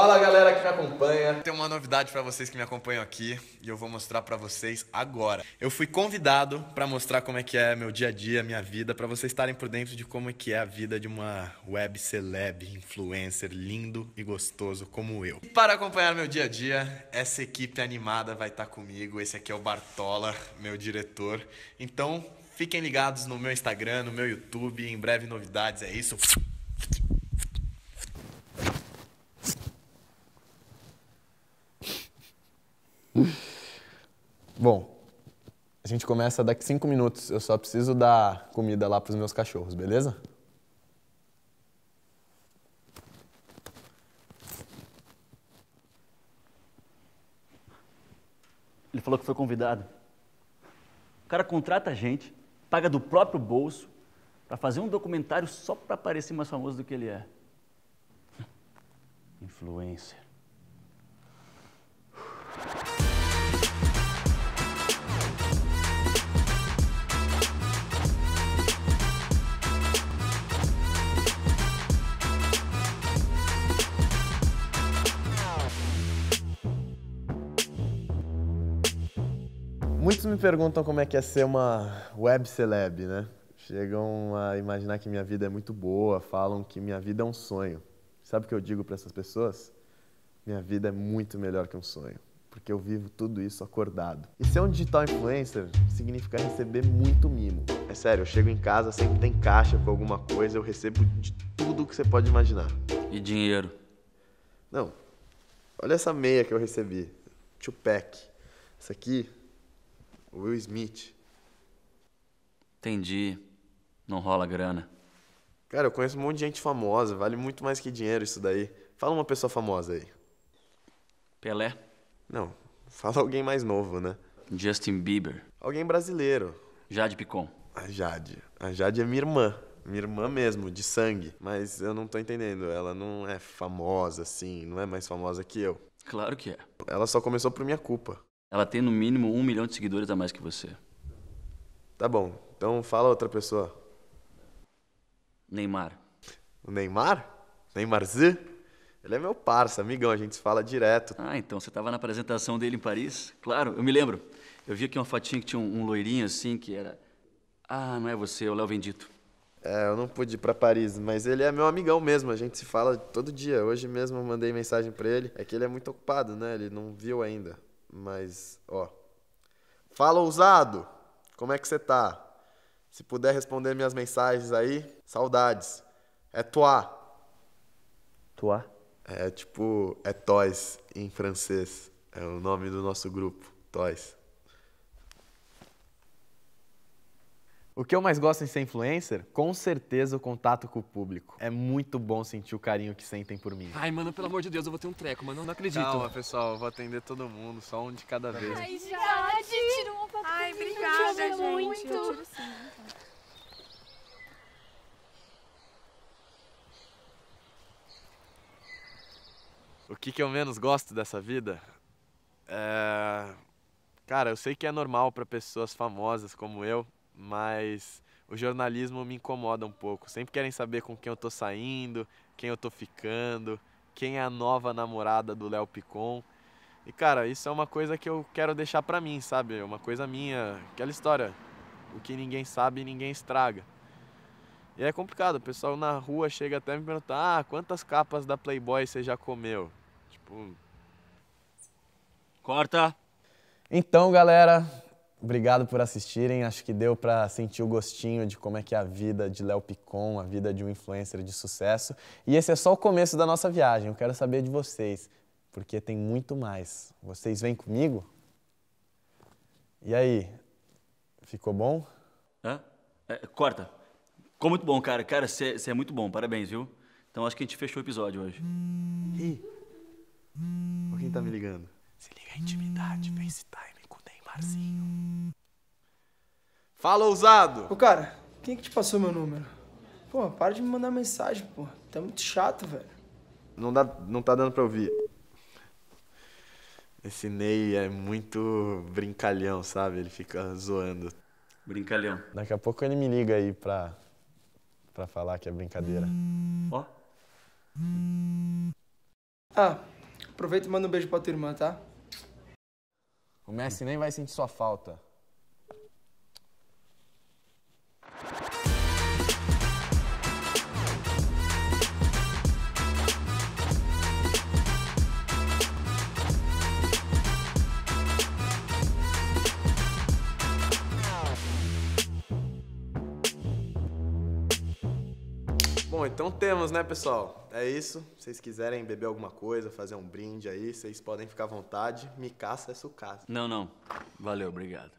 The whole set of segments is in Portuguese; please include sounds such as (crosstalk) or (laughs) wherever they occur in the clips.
Fala galera que me acompanha. Tem uma novidade para vocês que me acompanham aqui e eu vou mostrar para vocês agora. Eu fui convidado para mostrar como é que é meu dia a dia, minha vida, para vocês estarem por dentro de como é que é a vida de uma web celeb, influencer lindo e gostoso como eu. E para acompanhar meu dia a dia, essa equipe animada vai estar tá comigo. Esse aqui é o Bartola, meu diretor. Então, fiquem ligados no meu Instagram, no meu YouTube, em breve novidades, é isso. A gente começa daqui cinco minutos. Eu só preciso dar comida lá para os meus cachorros, beleza? Ele falou que foi convidado. O cara contrata a gente, paga do próprio bolso, para fazer um documentário só para parecer mais famoso do que ele é. Influencer. Muitos me perguntam como é que é ser uma web celeb, né? Chegam a imaginar que minha vida é muito boa, falam que minha vida é um sonho. Sabe o que eu digo para essas pessoas? Minha vida é muito melhor que um sonho, porque eu vivo tudo isso acordado. E ser um digital influencer significa receber muito mimo. É sério, eu chego em casa, sempre tem caixa com alguma coisa, eu recebo de tudo que você pode imaginar. E dinheiro? Não. Olha essa meia que eu recebi. Tupac. Essa aqui Will Smith. Entendi. Não rola grana. Cara, eu conheço um monte de gente famosa, vale muito mais que dinheiro isso daí. Fala uma pessoa famosa aí. Pelé. Não, fala alguém mais novo, né? Justin Bieber. Alguém brasileiro. Jade Picon. A Jade. A Jade é minha irmã. Minha irmã mesmo, de sangue. Mas eu não tô entendendo. Ela não é famosa assim, não é mais famosa que eu. Claro que é. Ela só começou por minha culpa ela tem no mínimo um milhão de seguidores a mais que você. Tá bom. Então fala outra pessoa. Neymar. O Neymar? Neymarzinho? Ele é meu parça, amigão, a gente se fala direto. Ah, então você estava na apresentação dele em Paris? Claro, eu me lembro. Eu vi aqui uma fotinha que tinha um, um loirinho assim, que era... Ah, não é você, é o Léo Vendito. É, eu não pude ir pra Paris, mas ele é meu amigão mesmo, a gente se fala todo dia. Hoje mesmo eu mandei mensagem para ele, é que ele é muito ocupado, né? Ele não viu ainda. Mas, ó. Fala ousado! Como é que você tá? Se puder responder minhas mensagens aí, saudades. É toi. Toi? É tipo, é toys em francês. É o nome do nosso grupo, toys. O que eu mais gosto em ser influencer? Com certeza o contato com o público. É muito bom sentir o carinho que sentem por mim. Ai, mano, pelo amor de Deus, eu vou ter um treco, mano, não acredito. Calma, pessoal, eu vou atender todo mundo, só um de cada vez. Ai, gente, tira uma Ai, obrigada, gente. Muito. Eu tiro sim, O que, que eu menos gosto dessa vida? É... Cara, eu sei que é normal para pessoas famosas como eu mas o jornalismo me incomoda um pouco. Sempre querem saber com quem eu tô saindo, quem eu tô ficando, quem é a nova namorada do Léo Picon. E cara, isso é uma coisa que eu quero deixar para mim, sabe? É Uma coisa minha, aquela história, o que ninguém sabe, ninguém estraga. E é complicado, o pessoal na rua chega até me perguntar: "Ah, quantas capas da Playboy você já comeu?" Tipo, corta. Então, galera, Obrigado por assistirem. Acho que deu para sentir o gostinho de como é que é a vida de Léo Picon, a vida de um influencer de sucesso. E esse é só o começo da nossa viagem. Eu quero saber de vocês, porque tem muito mais. Vocês vêm comigo? E aí? Ficou bom? Hã? É, corta. Ficou muito bom, cara. Cara, você é muito bom. Parabéns, viu? Então acho que a gente fechou o episódio hoje. Ih! Ou quem tá me ligando? Se liga a intimidade, FaceTime. time. Tá Fala, ousado! Ô, cara, quem que te passou meu número? Pô, para de me mandar mensagem, pô. Tá muito chato, velho. Não, dá, não tá dando pra ouvir. Esse Ney é muito brincalhão, sabe? Ele fica zoando. Brincalhão. Daqui a pouco ele me liga aí pra, pra falar que é brincadeira. Ó. Ah, aproveita e manda um beijo pra tua irmã, tá? O Messi nem vai sentir sua falta. Bom, então temos, né, pessoal? É isso. Se vocês quiserem beber alguma coisa, fazer um brinde aí, vocês podem ficar à vontade. Me caça é casa. Não, não. Valeu, obrigado.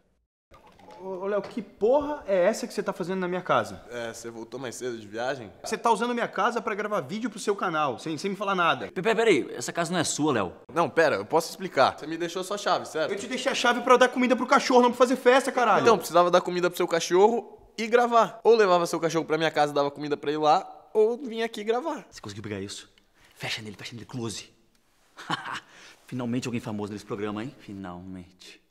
Ô, Léo, que porra é essa que você tá fazendo na minha casa? É, você voltou mais cedo de viagem? Você tá usando minha casa pra gravar vídeo pro seu canal, sem, sem me falar nada. Peraí, peraí, essa casa não é sua, Léo. Não, pera, eu posso explicar. Você me deixou sua chave, certo? Eu te deixei a chave pra dar comida pro cachorro, não pra fazer festa, caralho. Então, precisava dar comida pro seu cachorro e gravar. Ou levava seu cachorro pra minha casa e dava comida pra ele lá, ou vim aqui gravar. Você conseguiu pegar isso? Fecha nele, fecha nele, close. (laughs) Finalmente alguém famoso nesse programa, hein? Finalmente.